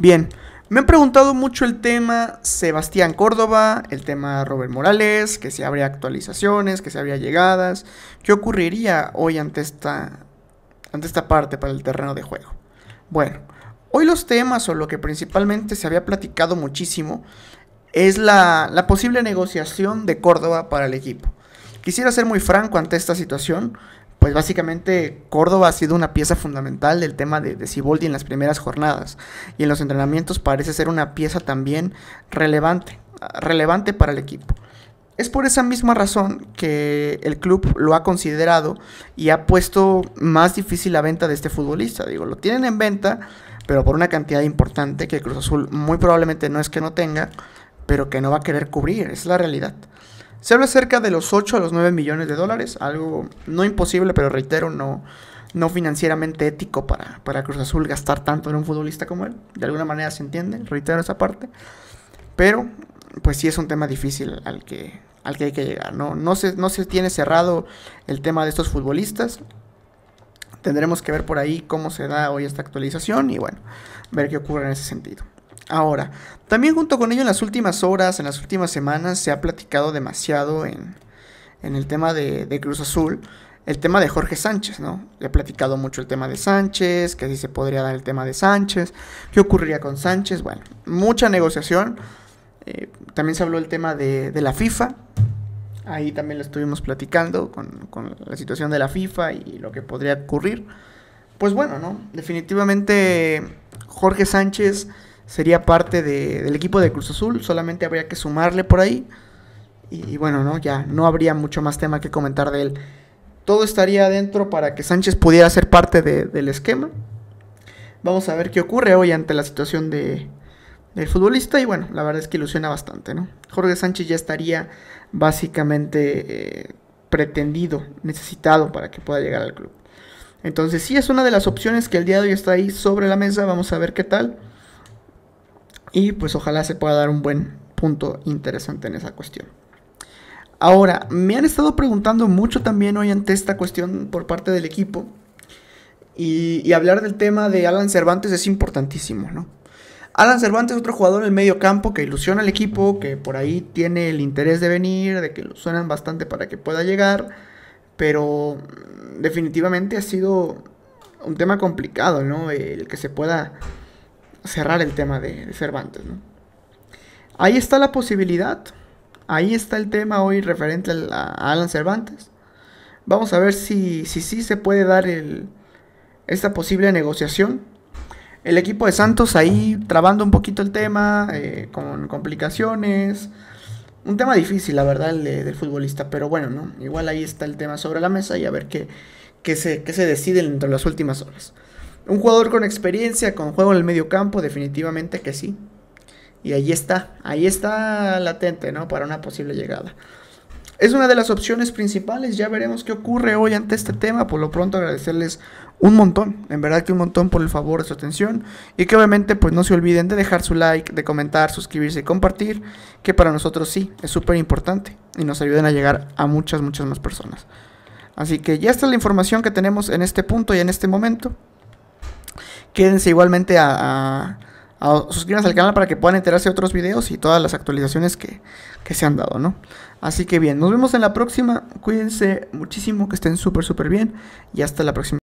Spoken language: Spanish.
Bien, me han preguntado mucho el tema Sebastián Córdoba, el tema Robert Morales, que si habría actualizaciones, que si habría llegadas, qué ocurriría hoy ante esta, ante esta parte para el terreno de juego. Bueno, hoy los temas o lo que principalmente se había platicado muchísimo es la, la posible negociación de Córdoba para el equipo. Quisiera ser muy franco ante esta situación, pues básicamente Córdoba ha sido una pieza fundamental del tema de, de Ciboldi en las primeras jornadas y en los entrenamientos parece ser una pieza también relevante, relevante para el equipo. Es por esa misma razón que el club lo ha considerado y ha puesto más difícil la venta de este futbolista. Digo, lo tienen en venta, pero por una cantidad importante que Cruz Azul muy probablemente no es que no tenga, pero que no va a querer cubrir, es la realidad. Se habla cerca de los 8 a los 9 millones de dólares, algo no imposible, pero reitero, no, no financieramente ético para, para Cruz Azul gastar tanto en un futbolista como él. De alguna manera se entiende, reitero esa parte. Pero, pues sí es un tema difícil al que, al que hay que llegar. No, no, se, no se tiene cerrado el tema de estos futbolistas. Tendremos que ver por ahí cómo se da hoy esta actualización y bueno, ver qué ocurre en ese sentido. Ahora, también junto con ello en las últimas horas, en las últimas semanas, se ha platicado demasiado en, en el tema de, Cruz Azul, el tema de Jorge Sánchez, ¿no? Le he platicado mucho el tema de Sánchez, que así se podría dar el tema de Sánchez, qué ocurriría con Sánchez, bueno, mucha negociación. Eh, también se habló el tema de, la FIFA, ahí también lo estuvimos platicando con, con la situación de la FIFA y lo que podría ocurrir. Pues bueno, ¿no? Definitivamente Jorge Sánchez sería parte del equipo de Cruz Azul, solamente habría que sumarle por ahí. Y, bueno, ¿no? ya no habría mucho más tema que comentar de él. Todo estaría adentro para que Sánchez pudiera ser parte del esquema. Vamos a ver qué ocurre hoy ante la situación de, del futbolista. Y bueno, la verdad es que ilusiona bastante, ¿no? Jorge Sánchez ya estaría básicamente eh, pretendido, necesitado para que pueda llegar al club. Entonces sí es una de las opciones que el día de hoy está ahí sobre la mesa. Vamos a ver qué tal. Y pues ojalá se pueda dar un buen punto interesante en esa cuestión. Ahora, me han estado preguntando mucho también hoy ante esta cuestión por parte del equipo. Y, hablar del tema de Alan Cervantes es importantísimo, ¿no? Alan Cervantes es otro jugador del medio campo que ilusiona al equipo, que por ahí tiene el interés de venir, de que lo suenan bastante para que pueda llegar, pero definitivamente ha sido un tema complicado, ¿no? El que se pueda cerrar el tema de, Cervantes. Ahí está la posibilidad. Ahí está el tema hoy referente a, Alan Cervantes. Vamos a ver si si, se puede dar esta posible negociación. El equipo de Santos ahí trabando un poquito el tema, eh, con complicaciones. Un tema difícil, la verdad, el del futbolista. Pero bueno, ¿no? igual ahí está el tema sobre la mesa y a ver qué, se, qué se decide entre las últimas horas. Un jugador con experiencia, con juego en el medio campo, definitivamente que sí. Y ahí está, ahí está latente, ¿no? Para una posible llegada. Es una de las opciones principales, ya veremos qué ocurre hoy ante este tema. Por lo pronto agradecerles un montón, en verdad que un montón por el favor de su atención. Y que obviamente pues no se olviden de dejar su like, de comentar, suscribirse y compartir, que para nosotros sí, es súper importante y nos ayuden a llegar a muchas, muchas más personas. Así que ya está la información que tenemos en este punto y en este momento. Quédense igualmente a, a, suscribirse al canal para que puedan enterarse de otros videos y todas las actualizaciones que, que se han dado, ¿no? Así que bien, nos vemos en la próxima. Cuídense muchísimo, que estén súper, súper bien. Y hasta la próxima.